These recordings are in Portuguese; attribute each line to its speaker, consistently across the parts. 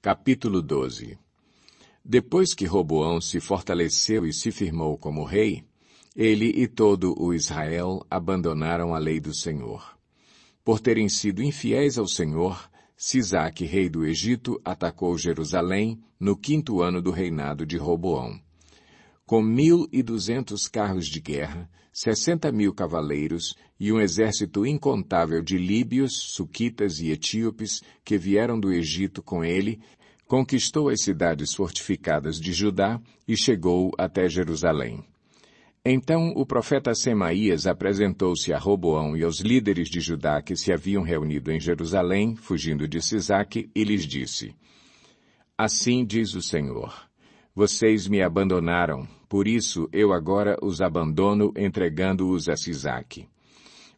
Speaker 1: Capítulo 12 Depois que Roboão se fortaleceu e se firmou como rei, ele e todo o Israel abandonaram a lei do Senhor. Por terem sido infiéis ao Senhor, Sisaque, rei do Egito, atacou Jerusalém no quinto ano do reinado de Roboão com mil e duzentos carros de guerra, sessenta mil cavaleiros e um exército incontável de líbios, suquitas e etíopes que vieram do Egito com ele, conquistou as cidades fortificadas de Judá e chegou até Jerusalém. Então o profeta Semaías apresentou-se a Roboão e aos líderes de Judá que se haviam reunido em Jerusalém, fugindo de Sisaque, e lhes disse, Assim diz o Senhor, vocês me abandonaram, por isso eu agora os abandono entregando-os a Sisaque.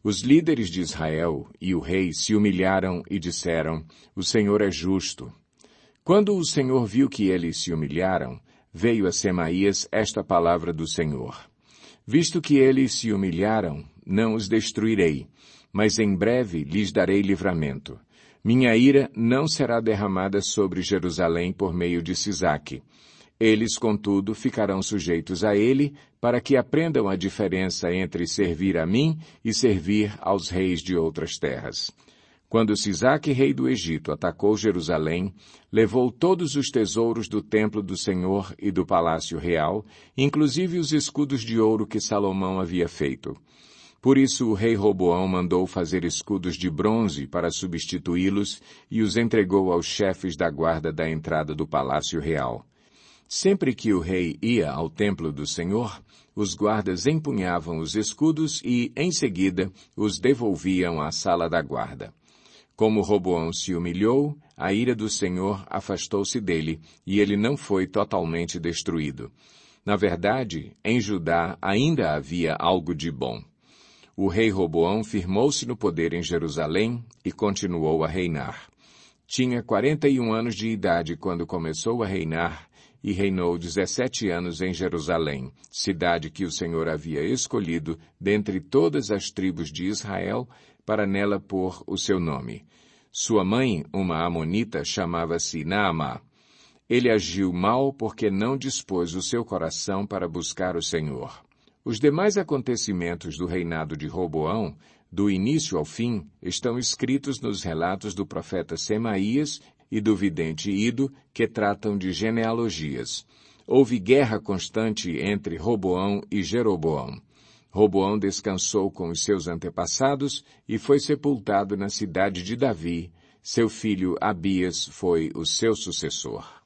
Speaker 1: Os líderes de Israel e o rei se humilharam e disseram, O Senhor é justo. Quando o Senhor viu que eles se humilharam, veio a Semaías esta palavra do Senhor. Visto que eles se humilharam, não os destruirei, mas em breve lhes darei livramento. Minha ira não será derramada sobre Jerusalém por meio de Sisaque eles, contudo, ficarão sujeitos a ele, para que aprendam a diferença entre servir a mim e servir aos reis de outras terras. Quando Sisaque, rei do Egito, atacou Jerusalém, levou todos os tesouros do templo do Senhor e do palácio real, inclusive os escudos de ouro que Salomão havia feito. Por isso o rei Roboão mandou fazer escudos de bronze para substituí-los e os entregou aos chefes da guarda da entrada do palácio real. Sempre que o rei ia ao templo do Senhor, os guardas empunhavam os escudos e, em seguida, os devolviam à sala da guarda. Como Roboão se humilhou, a ira do Senhor afastou-se dele, e ele não foi totalmente destruído. Na verdade, em Judá ainda havia algo de bom. O rei Roboão firmou-se no poder em Jerusalém e continuou a reinar. Tinha quarenta e um anos de idade quando começou a reinar e reinou dezessete anos em Jerusalém, cidade que o Senhor havia escolhido dentre todas as tribos de Israel para nela pôr o seu nome. Sua mãe, uma amonita, chamava-se Naamá. Ele agiu mal porque não dispôs o seu coração para buscar o Senhor. Os demais acontecimentos do reinado de Roboão, do início ao fim, estão escritos nos relatos do profeta Semaías e do vidente Ido, que tratam de genealogias. Houve guerra constante entre Roboão e Jeroboão. Roboão descansou com os seus antepassados e foi sepultado na cidade de Davi. Seu filho Abias foi o seu sucessor.